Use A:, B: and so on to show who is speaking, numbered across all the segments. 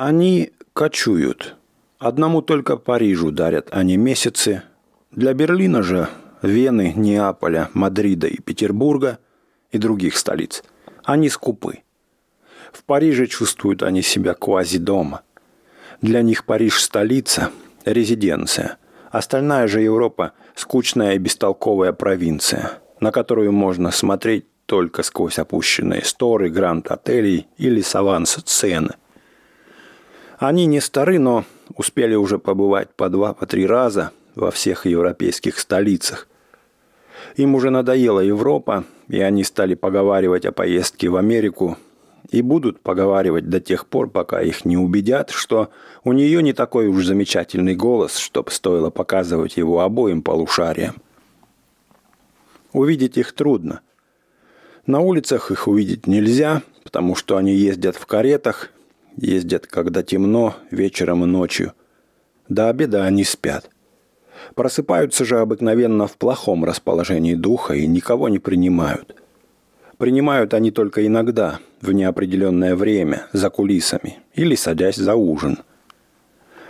A: Они кочуют. Одному только Парижу дарят они а месяцы. Для Берлина же, Вены, Неаполя, Мадрида и Петербурга и других столиц они скупы. В Париже чувствуют они себя квази-дома. Для них Париж – столица, резиденция. Остальная же Европа – скучная и бестолковая провинция, на которую можно смотреть только сквозь опущенные сторы гранд-отелей или саванс-цены – они не стары, но успели уже побывать по два, по три раза во всех европейских столицах. Им уже надоела Европа, и они стали поговаривать о поездке в Америку и будут поговаривать до тех пор, пока их не убедят, что у нее не такой уж замечательный голос, чтоб стоило показывать его обоим полушариям. Увидеть их трудно. На улицах их увидеть нельзя, потому что они ездят в каретах, Ездят, когда темно, вечером и ночью. До обеда они спят. Просыпаются же обыкновенно в плохом расположении духа и никого не принимают. Принимают они только иногда, в неопределенное время, за кулисами или садясь за ужин.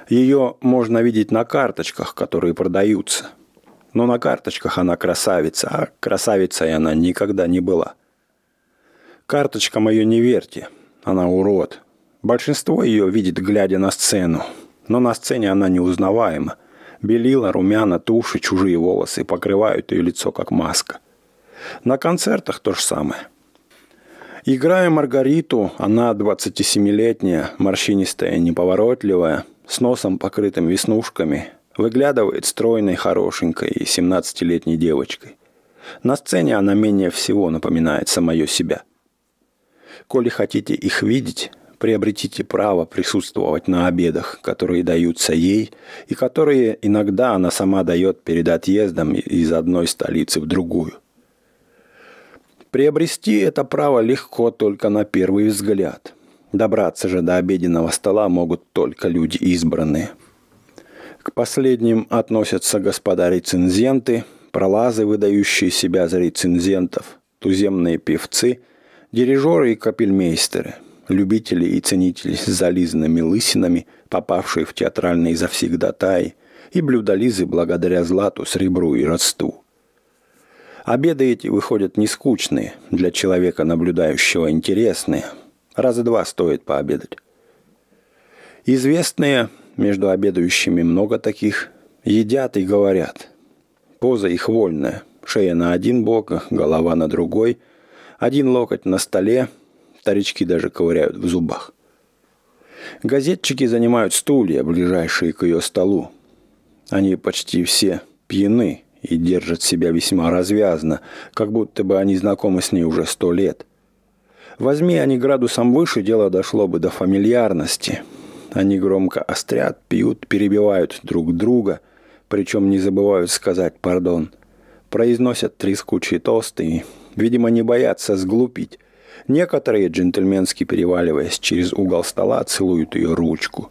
A: Ее можно видеть на карточках, которые продаются. Но на карточках она красавица, а красавицей она никогда не была. Карточкам ее не верьте, она урод, Большинство ее видит, глядя на сцену. Но на сцене она неузнаваема. Белила, румяна, туши, чужие волосы покрывают ее лицо, как маска. На концертах то же самое. Играя Маргариту, она 27-летняя, морщинистая, неповоротливая, с носом покрытым веснушками, выглядывает стройной, хорошенькой и 17-летней девочкой. На сцене она менее всего напоминает самое себя. Коли хотите их видеть, приобретите право присутствовать на обедах, которые даются ей, и которые иногда она сама дает перед отъездом из одной столицы в другую. Приобрести это право легко только на первый взгляд. Добраться же до обеденного стола могут только люди избранные. К последним относятся господа рецензенты, пролазы, выдающие себя за рецензентов, туземные певцы, дирижеры и капельмейстеры – любители и ценители с зализанными лысинами, попавшие в театральные тай и блюдолизы благодаря злату, сребру и росту. Обеды эти выходят не скучные, для человека, наблюдающего интересные. Раза два стоит пообедать. Известные, между обедающими много таких, едят и говорят. Поза их вольная, шея на один бок, голова на другой, один локоть на столе, Старички даже ковыряют в зубах. Газетчики занимают стулья, ближайшие к ее столу. Они почти все пьяны и держат себя весьма развязно, как будто бы они знакомы с ней уже сто лет. Возьми они градусом выше, дело дошло бы до фамильярности. Они громко острят, пьют, перебивают друг друга, причем не забывают сказать «пардон». Произносят трескучие тосты и, видимо, не боятся сглупить, Некоторые, джентльменски переваливаясь через угол стола, целуют ее ручку.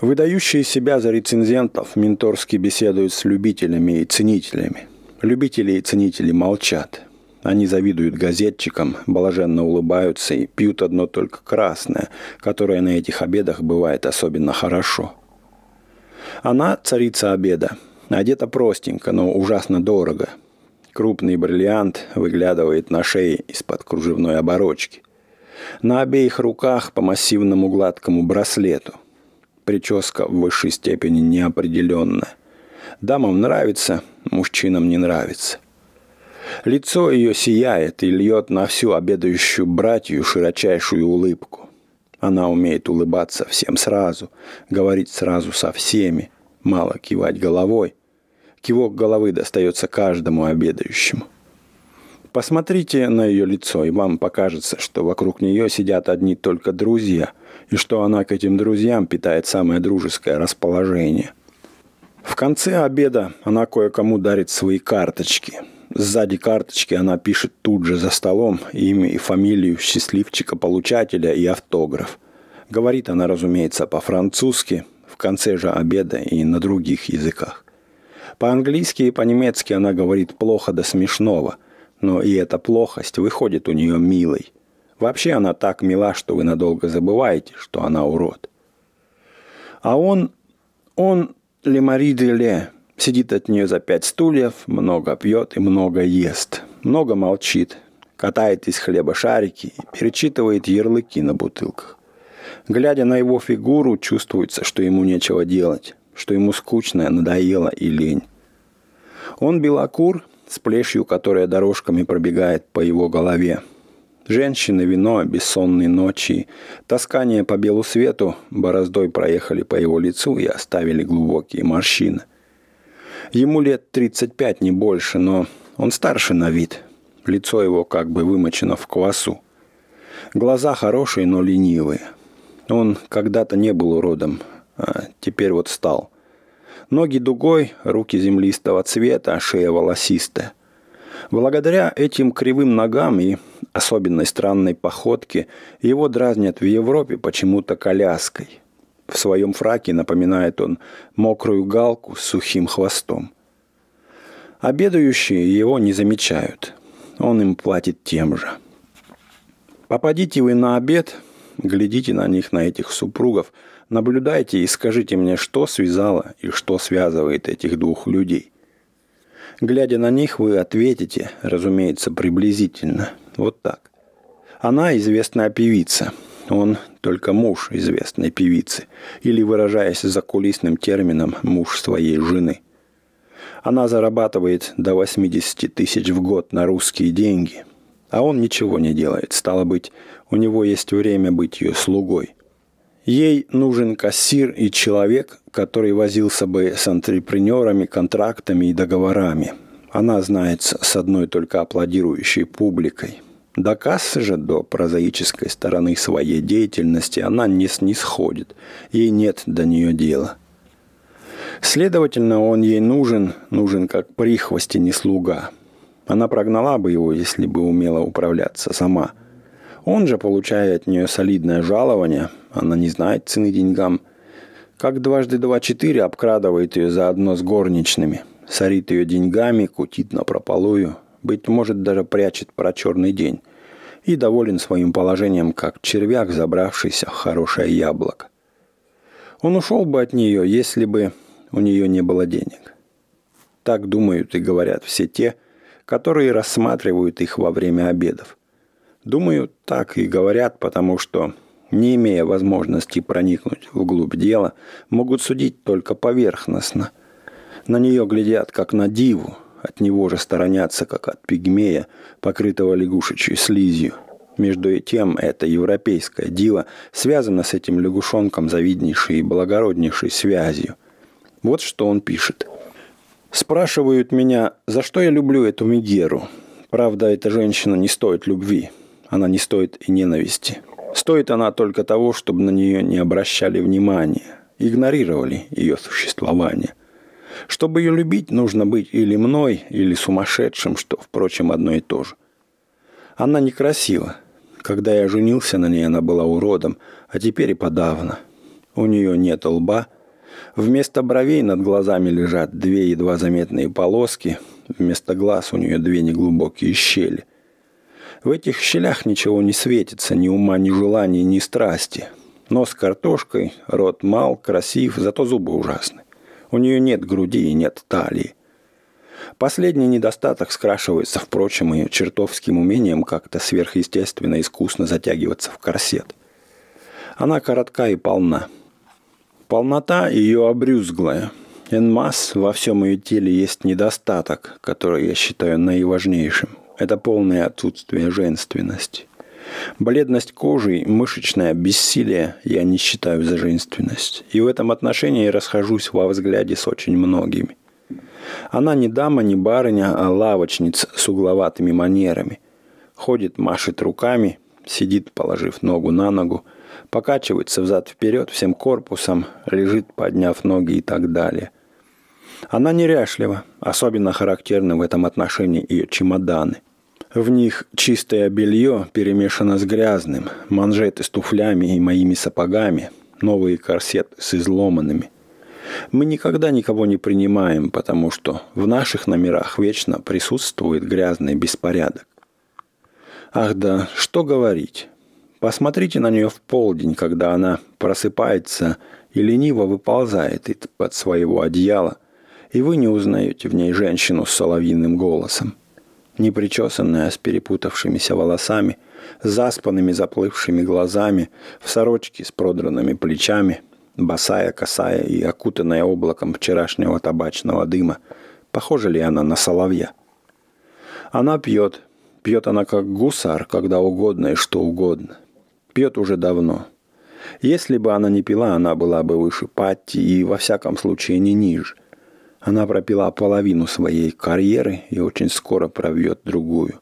A: Выдающие себя за рецензентов менторски беседуют с любителями и ценителями. Любители и ценители молчат. Они завидуют газетчикам, блаженно улыбаются и пьют одно только красное, которое на этих обедах бывает особенно хорошо. Она царица обеда. Одета простенько, но ужасно дорого крупный бриллиант выглядывает на шее из-под кружевной оборочки. На обеих руках по массивному гладкому браслету. Прическа в высшей степени неопределенна. Дамам нравится, мужчинам не нравится. Лицо ее сияет и льет на всю обедающую братью широчайшую улыбку. Она умеет улыбаться всем сразу, говорить сразу со всеми, мало кивать головой – Кивок головы достается каждому обедающему. Посмотрите на ее лицо, и вам покажется, что вокруг нее сидят одни только друзья, и что она к этим друзьям питает самое дружеское расположение. В конце обеда она кое-кому дарит свои карточки. Сзади карточки она пишет тут же за столом имя и фамилию счастливчика-получателя и автограф. Говорит она, разумеется, по-французски, в конце же обеда и на других языках. По-английски и по-немецки она говорит плохо до смешного, но и эта плохость выходит у нее милой. Вообще она так мила, что вы надолго забываете, что она урод. А он... он Лемари Деле сидит от нее за пять стульев, много пьет и много ест, много молчит, катает из хлеба шарики и перечитывает ярлыки на бутылках. Глядя на его фигуру, чувствуется, что ему нечего делать что ему скучно, надоело и лень. Он белокур, с плешью, которая дорожками пробегает по его голове. Женщины, вино, бессонные ночи, таскание по белу свету бороздой проехали по его лицу и оставили глубокие морщины. Ему лет 35, не больше, но он старше на вид. Лицо его как бы вымочено в квасу. Глаза хорошие, но ленивые. Он когда-то не был уродом, а, теперь вот стал. Ноги дугой, руки землистого цвета, а шея волосистая. Благодаря этим кривым ногам и особенной странной походке его дразнят в Европе почему-то коляской. В своем фраке напоминает он мокрую галку с сухим хвостом. Обедающие его не замечают. Он им платит тем же. Попадите вы на обед, глядите на них, на этих супругов – Наблюдайте и скажите мне, что связало и что связывает этих двух людей. Глядя на них, вы ответите, разумеется, приблизительно, вот так. Она известная певица, он только муж известной певицы, или, выражаясь за кулисным термином, муж своей жены. Она зарабатывает до 80 тысяч в год на русские деньги, а он ничего не делает, стало быть, у него есть время быть ее слугой. Ей нужен кассир и человек, который возился бы с антрепренерами, контрактами и договорами. Она знает с одной только аплодирующей публикой. До кассы же, до прозаической стороны своей деятельности она не снисходит. Ей нет до нее дела. Следовательно, он ей нужен, нужен как прихвостень и слуга. Она прогнала бы его, если бы умела управляться сама – он же, получая от нее солидное жалование, она не знает цены деньгам, как дважды два-четыре обкрадывает ее заодно с горничными, сорит ее деньгами, кутит на прополую, быть может, даже прячет про черный день и доволен своим положением, как червяк, забравшийся в хорошее яблоко. Он ушел бы от нее, если бы у нее не было денег. Так думают и говорят все те, которые рассматривают их во время обедов – Думаю, так и говорят, потому что, не имея возможности проникнуть вглубь дела, могут судить только поверхностно. На нее глядят, как на диву, от него же сторонятся, как от пигмея, покрытого лягушечьей слизью. Между тем, это европейское дива связано с этим лягушонком завиднейшей и благороднейшей связью. Вот что он пишет. «Спрашивают меня, за что я люблю эту Мегеру. Правда, эта женщина не стоит любви. Она не стоит и ненависти. Стоит она только того, чтобы на нее не обращали внимания, игнорировали ее существование. Чтобы ее любить, нужно быть или мной, или сумасшедшим, что, впрочем, одно и то же. Она некрасива. Когда я женился на ней, она была уродом, а теперь и подавно. У нее нет лба. Вместо бровей над глазами лежат две едва заметные полоски. Вместо глаз у нее две неглубокие щели – в этих щелях ничего не светится, ни ума, ни желаний, ни страсти. Нос картошкой, рот мал, красив, зато зубы ужасны. У нее нет груди и нет талии. Последний недостаток скрашивается, впрочем, ее чертовским умением как-то сверхъестественно искусно затягиваться в корсет. Она коротка и полна. Полнота ее обрюзглая. Энмас во всем ее теле есть недостаток, который я считаю наиважнейшим. Это полное отсутствие женственности. Бледность кожи, мышечное бессилие я не считаю за женственность. И в этом отношении я расхожусь во взгляде с очень многими. Она не дама, не барыня, а лавочница с угловатыми манерами. Ходит, машет руками, сидит, положив ногу на ногу, покачивается взад-вперед всем корпусом, лежит, подняв ноги и так далее. Она неряшлива, особенно характерны в этом отношении ее чемоданы. В них чистое белье перемешано с грязным, манжеты с туфлями и моими сапогами, новые корсеты с изломанными. Мы никогда никого не принимаем, потому что в наших номерах вечно присутствует грязный беспорядок. Ах да, что говорить. Посмотрите на нее в полдень, когда она просыпается и лениво выползает из-под своего одеяла, и вы не узнаете в ней женщину с соловьиным голосом непричесанная, с перепутавшимися волосами, заспанными заплывшими глазами, в сорочке с продранными плечами, босая, косая и окутанная облаком вчерашнего табачного дыма. Похожа ли она на соловья? Она пьет. Пьет она как гусар, когда угодно и что угодно. Пьет уже давно. Если бы она не пила, она была бы выше Патти и, во всяком случае, не ниже – она пропила половину своей карьеры и очень скоро провьет другую.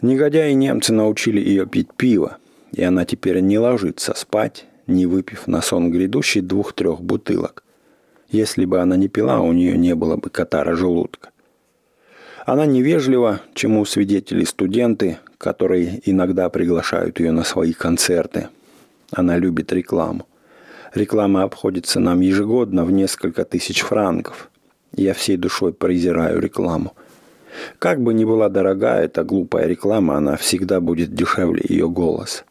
A: Негодяи немцы научили ее пить пиво, и она теперь не ложится спать, не выпив на сон грядущий двух-трех бутылок. Если бы она не пила, у нее не было бы катара желудка. Она невежлива, чему свидетели студенты, которые иногда приглашают ее на свои концерты. Она любит рекламу. Реклама обходится нам ежегодно в несколько тысяч франков. Я всей душой презираю рекламу. Как бы ни была дорогая, эта глупая реклама, она всегда будет дешевле ее голос.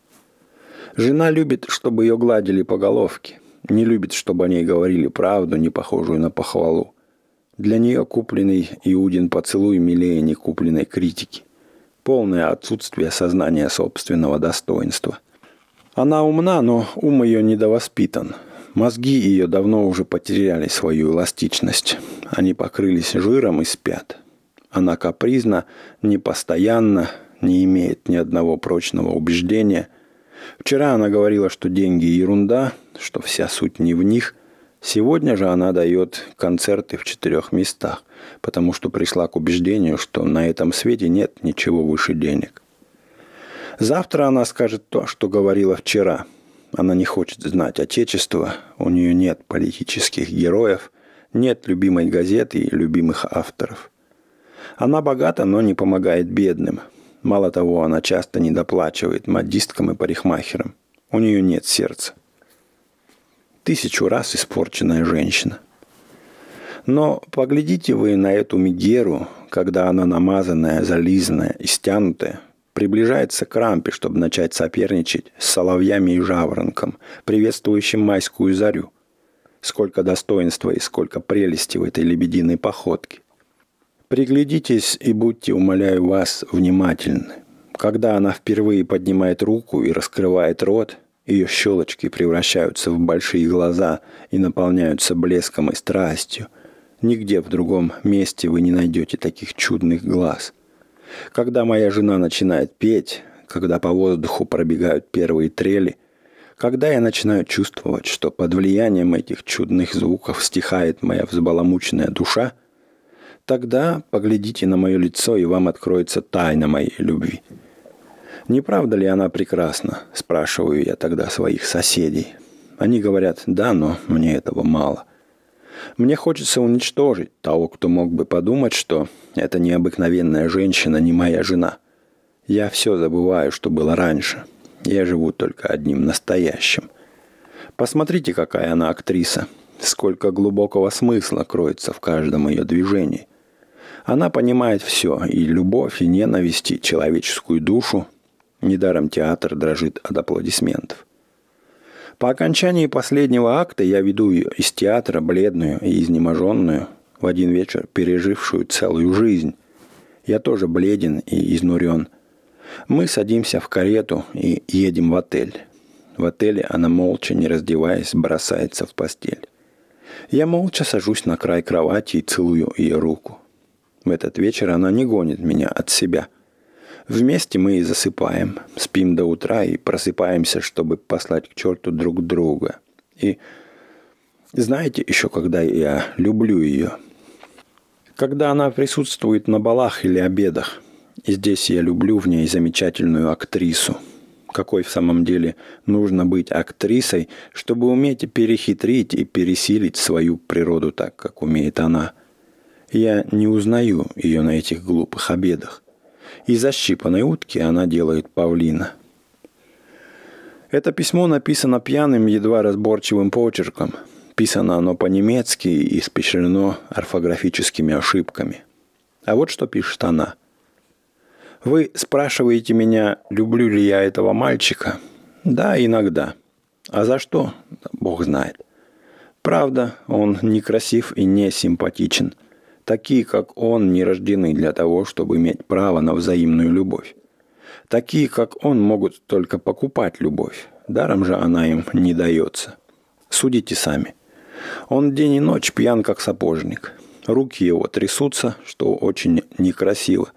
A: Жена любит, чтобы ее гладили по головке. Не любит, чтобы о ней говорили правду, не похожую на похвалу. Для нее купленный Иудин поцелуй милее некупленной критики. Полное отсутствие сознания собственного достоинства. Она умна, но ум ее недовоспитан – Мозги ее давно уже потеряли свою эластичность. Они покрылись жиром и спят. Она капризна, непостоянна, не имеет ни одного прочного убеждения. Вчера она говорила, что деньги – ерунда, что вся суть не в них. Сегодня же она дает концерты в четырех местах, потому что пришла к убеждению, что на этом свете нет ничего выше денег. Завтра она скажет то, что говорила вчера – она не хочет знать Отечество, у нее нет политических героев, нет любимой газеты и любимых авторов. Она богата, но не помогает бедным. Мало того, она часто недоплачивает модисткам и парикмахерам. У нее нет сердца. Тысячу раз испорченная женщина. Но поглядите вы на эту мигеру, когда она намазанная, зализанная и стянутая – Приближается к рампе, чтобы начать соперничать с соловьями и жаворонком, приветствующим майскую зарю. Сколько достоинства и сколько прелести в этой лебединой походке. Приглядитесь и будьте, умоляю вас, внимательны. Когда она впервые поднимает руку и раскрывает рот, ее щелочки превращаются в большие глаза и наполняются блеском и страстью. Нигде в другом месте вы не найдете таких чудных глаз – когда моя жена начинает петь, когда по воздуху пробегают первые трели, когда я начинаю чувствовать, что под влиянием этих чудных звуков стихает моя взбаламученная душа, тогда поглядите на мое лицо, и вам откроется тайна моей любви. «Не правда ли она прекрасна?» – спрашиваю я тогда своих соседей. Они говорят, да, но мне этого мало. Мне хочется уничтожить того, кто мог бы подумать, что эта необыкновенная женщина не моя жена. Я все забываю, что было раньше. Я живу только одним настоящим. Посмотрите, какая она актриса. Сколько глубокого смысла кроется в каждом ее движении. Она понимает все, и любовь, и ненависть, и человеческую душу. Недаром театр дрожит от аплодисментов. По окончании последнего акта я веду ее из театра, бледную и изнеможенную, в один вечер пережившую целую жизнь. Я тоже бледен и изнурен. Мы садимся в карету и едем в отель. В отеле она молча, не раздеваясь, бросается в постель. Я молча сажусь на край кровати и целую ее руку. В этот вечер она не гонит меня от себя – Вместе мы и засыпаем, спим до утра и просыпаемся, чтобы послать к черту друг друга. И знаете еще, когда я люблю ее? Когда она присутствует на балах или обедах. И здесь я люблю в ней замечательную актрису. Какой в самом деле нужно быть актрисой, чтобы уметь перехитрить и пересилить свою природу так, как умеет она. Я не узнаю ее на этих глупых обедах. Из ощипанной утки она делает павлина. Это письмо написано пьяным, едва разборчивым почерком. Писано оно по-немецки и испещрено орфографическими ошибками. А вот что пишет она. «Вы спрашиваете меня, люблю ли я этого мальчика? Да, иногда. А за что? Бог знает. Правда, он некрасив и не симпатичен – Такие, как он, не рождены для того, чтобы иметь право на взаимную любовь. Такие, как он, могут только покупать любовь. Даром же она им не дается. Судите сами. Он день и ночь пьян, как сапожник. Руки его трясутся, что очень некрасиво.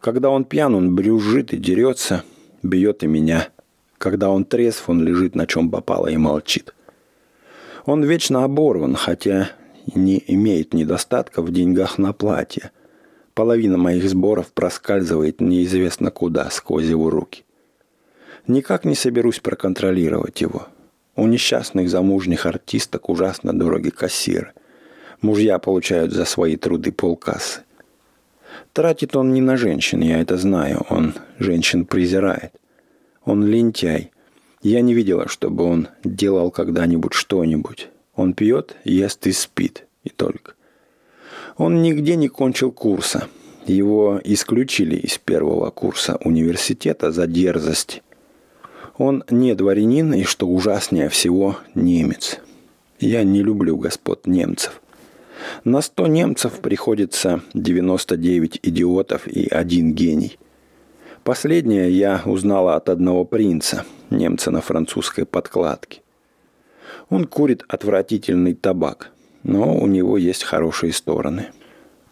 A: Когда он пьян, он брюжит и дерется, бьет и меня. Когда он трезв, он лежит на чем попало и молчит. Он вечно оборван, хотя не имеет недостатка в деньгах на платье. Половина моих сборов проскальзывает неизвестно куда сквозь его руки. Никак не соберусь проконтролировать его. У несчастных замужних артисток ужасно дороги кассиры. Мужья получают за свои труды полкассы. Тратит он не на женщин, я это знаю. Он женщин презирает. Он лентяй. Я не видела, чтобы он делал когда-нибудь что-нибудь. Он пьет, ест и спит. И только. Он нигде не кончил курса. Его исключили из первого курса университета за дерзость. Он не дворянин и, что ужаснее всего, немец. Я не люблю господ немцев. На сто немцев приходится 99 идиотов и один гений. Последнее я узнала от одного принца, немца на французской подкладке. Он курит отвратительный табак, но у него есть хорошие стороны.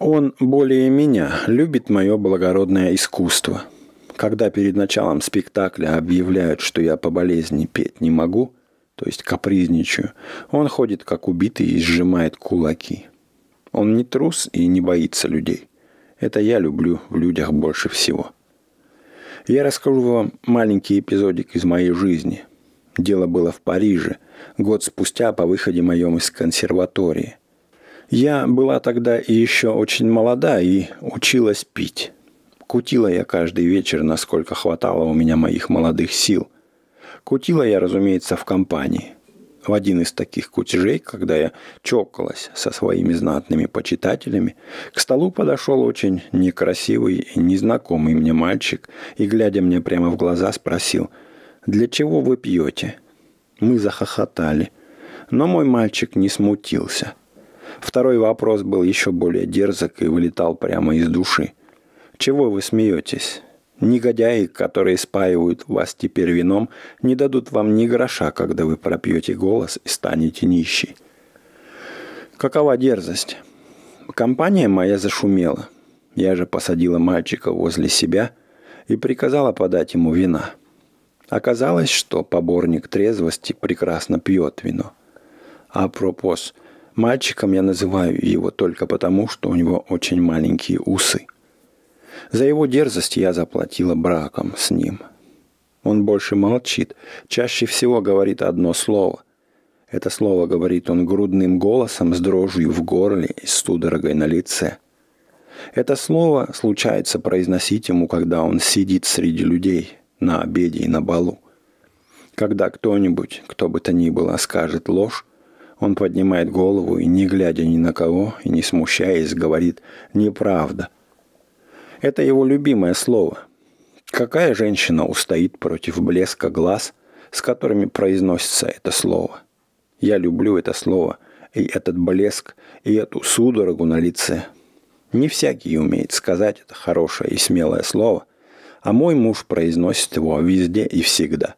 A: Он более меня любит мое благородное искусство. Когда перед началом спектакля объявляют, что я по болезни петь не могу, то есть капризничаю, он ходит как убитый и сжимает кулаки. Он не трус и не боится людей. Это я люблю в людях больше всего. Я расскажу вам маленький эпизодик из моей жизни. Дело было в Париже – год спустя по выходе моем из консерватории. Я была тогда и еще очень молода и училась пить. Кутила я каждый вечер, насколько хватало у меня моих молодых сил. Кутила я, разумеется, в компании. В один из таких кутежей, когда я чокалась со своими знатными почитателями, к столу подошел очень некрасивый и незнакомый мне мальчик и, глядя мне прямо в глаза, спросил, «Для чего вы пьете?» – мы захохотали. Но мой мальчик не смутился. Второй вопрос был еще более дерзок и вылетал прямо из души. «Чего вы смеетесь? Негодяи, которые спаивают вас теперь вином, не дадут вам ни гроша, когда вы пропьете голос и станете нищей». Какова дерзость? Компания моя зашумела. Я же посадила мальчика возле себя и приказала подать ему вина – Оказалось, что поборник трезвости прекрасно пьет вино. А пропос, мальчиком я называю его только потому, что у него очень маленькие усы. За его дерзость я заплатила браком с ним. Он больше молчит, чаще всего говорит одно слово. Это слово говорит он грудным голосом, с дрожью в горле и с судорогой на лице. Это слово случается произносить ему, когда он сидит среди людей – на обеде и на балу. Когда кто-нибудь, кто бы то ни было, скажет ложь, он поднимает голову и, не глядя ни на кого и не смущаясь, говорит «неправда». Это его любимое слово. Какая женщина устоит против блеска глаз, с которыми произносится это слово? Я люблю это слово, и этот блеск, и эту судорогу на лице. Не всякий умеет сказать это хорошее и смелое слово – а мой муж произносит его везде и всегда.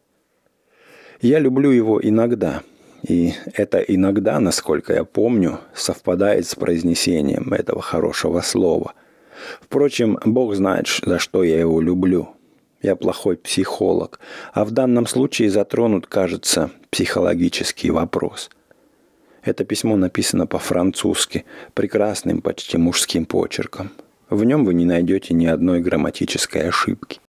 A: Я люблю его иногда, и это иногда, насколько я помню, совпадает с произнесением этого хорошего слова. Впрочем, Бог знает, за что я его люблю. Я плохой психолог, а в данном случае затронут, кажется, психологический вопрос. Это письмо написано по-французски, прекрасным почти мужским почерком – в нем вы не найдете ни одной грамматической ошибки.